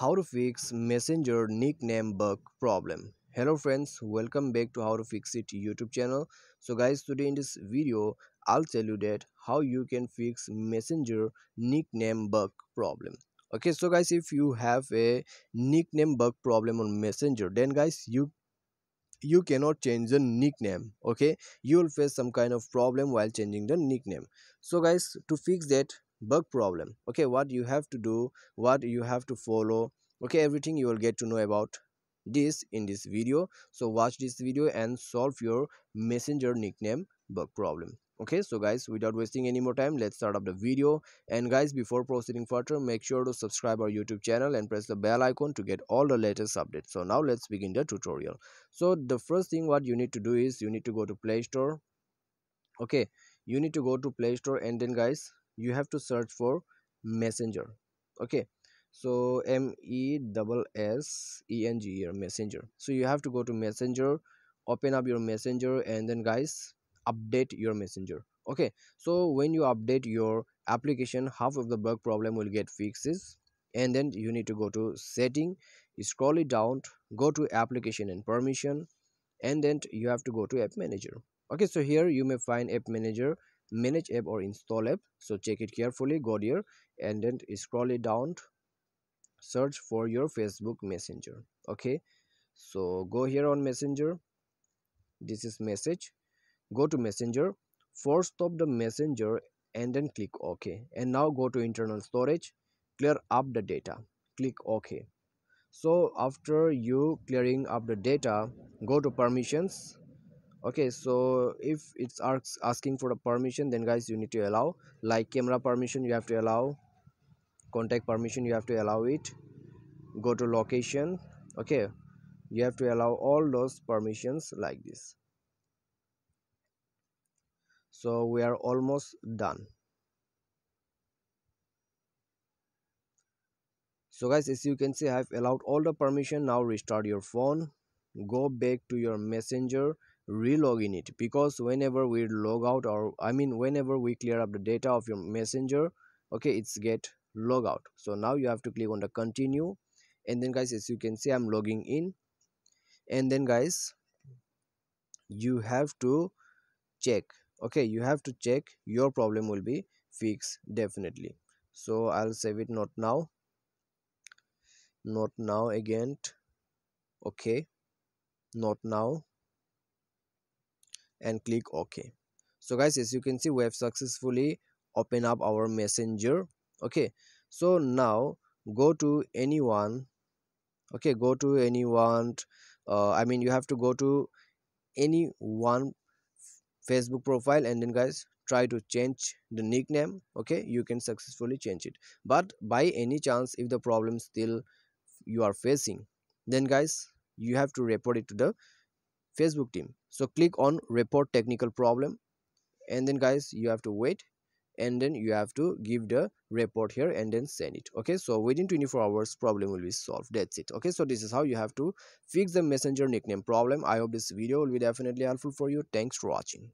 how to fix messenger nickname bug problem hello friends welcome back to how to fix it youtube channel so guys today in this video i'll tell you that how you can fix messenger nickname bug problem okay so guys if you have a nickname bug problem on messenger then guys you you cannot change the nickname okay you will face some kind of problem while changing the nickname so guys to fix that bug problem okay what you have to do what you have to follow okay everything you will get to know about this in this video so watch this video and solve your messenger nickname bug problem okay so guys without wasting any more time let's start up the video and guys before proceeding further make sure to subscribe our youtube channel and press the bell icon to get all the latest updates so now let's begin the tutorial so the first thing what you need to do is you need to go to play store okay you need to go to play store and then guys you have to search for messenger okay so m e double s e n g here messenger so you have to go to messenger open up your messenger and then guys update your messenger okay so when you update your application half of the bug problem will get fixes and then you need to go to setting scroll it down go to application and permission and then you have to go to app manager okay so here you may find app manager manage app or install app so check it carefully go there and then scroll it down search for your facebook messenger okay so go here on messenger this is message go to messenger first stop the messenger and then click ok and now go to internal storage clear up the data click ok so after you clearing up the data go to permissions okay so if it's asking for a permission then guys you need to allow like camera permission you have to allow contact permission you have to allow it go to location okay you have to allow all those permissions like this so we are almost done so guys as you can see i have allowed all the permission now restart your phone go back to your messenger re-login it because whenever we log out or i mean whenever we clear up the data of your messenger okay it's get log out so now you have to click on the continue and then guys as you can see i'm logging in and then guys you have to check okay you have to check your problem will be fixed definitely so i'll save it not now not now again okay not now and click ok so guys as you can see we have successfully opened up our messenger okay so now go to anyone okay go to anyone uh, i mean you have to go to any one facebook profile and then guys try to change the nickname okay you can successfully change it but by any chance if the problem still you are facing then guys you have to report it to the facebook team so click on report technical problem and then guys you have to wait and then you have to give the report here and then send it okay so within 24 hours problem will be solved that's it okay so this is how you have to fix the messenger nickname problem i hope this video will be definitely helpful for you thanks for watching